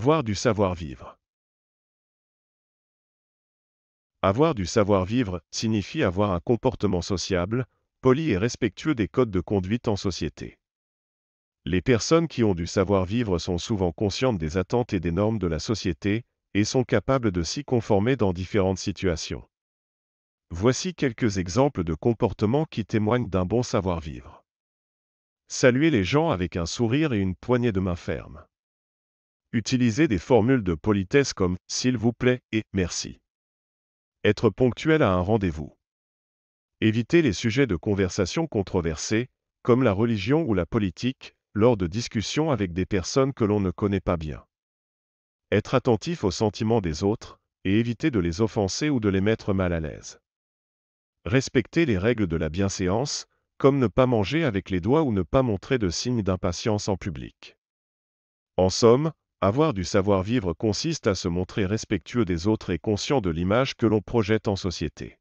Avoir du savoir-vivre. Avoir du savoir-vivre signifie avoir un comportement sociable, poli et respectueux des codes de conduite en société. Les personnes qui ont du savoir-vivre sont souvent conscientes des attentes et des normes de la société, et sont capables de s'y conformer dans différentes situations. Voici quelques exemples de comportements qui témoignent d'un bon savoir-vivre. Saluer les gens avec un sourire et une poignée de main ferme. Utiliser des formules de politesse comme s'il vous plaît et merci. Être ponctuel à un rendez-vous. Éviter les sujets de conversation controversés, comme la religion ou la politique, lors de discussions avec des personnes que l'on ne connaît pas bien. Être attentif aux sentiments des autres, et éviter de les offenser ou de les mettre mal à l'aise. Respecter les règles de la bienséance, comme ne pas manger avec les doigts ou ne pas montrer de signes d'impatience en public. En somme, avoir du savoir-vivre consiste à se montrer respectueux des autres et conscient de l'image que l'on projette en société.